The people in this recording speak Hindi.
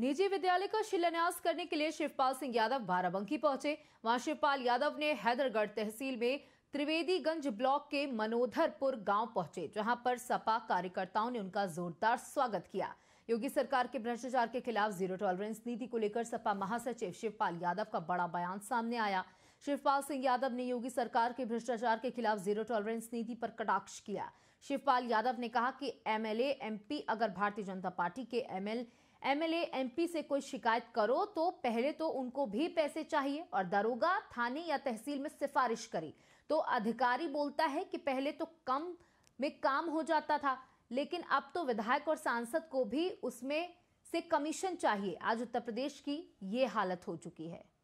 निजी विद्यालय का शिलान्यास करने के लिए शिवपाल सिंह यादव बाराबंकी पहुंचे वहां शिवपाल यादव ने हैदरगढ़ तहसील में त्रिवेदीगंज ब्लॉक के मनोधरपुर गांव पहुंचे जहां पर सपा कार्यकर्ताओं ने उनका जोरदार स्वागत किया योगी सरकार के भ्रष्टाचार के खिलाफ जीरो टॉलरेंस नीति को लेकर सपा महासचिव शिवपाल यादव का बड़ा बयान सामने आया शिवपाल सिंह यादव ने योगी सरकार के भ्रष्टाचार के खिलाफ जीरो टॉलरेंस नीति पर कटाक्ष किया शिवपाल यादव ने कहा कि एमएलए एमपी अगर भारतीय जनता पार्टी के एमएल एमएलए एमपी से कोई शिकायत करो तो पहले तो उनको भी पैसे चाहिए और दरोगा थाने या तहसील में सिफारिश करे तो अधिकारी बोलता है कि पहले तो कम में काम हो जाता था लेकिन अब तो विधायक और सांसद को भी उसमें से कमीशन चाहिए आज उत्तर प्रदेश की ये हालत हो चुकी है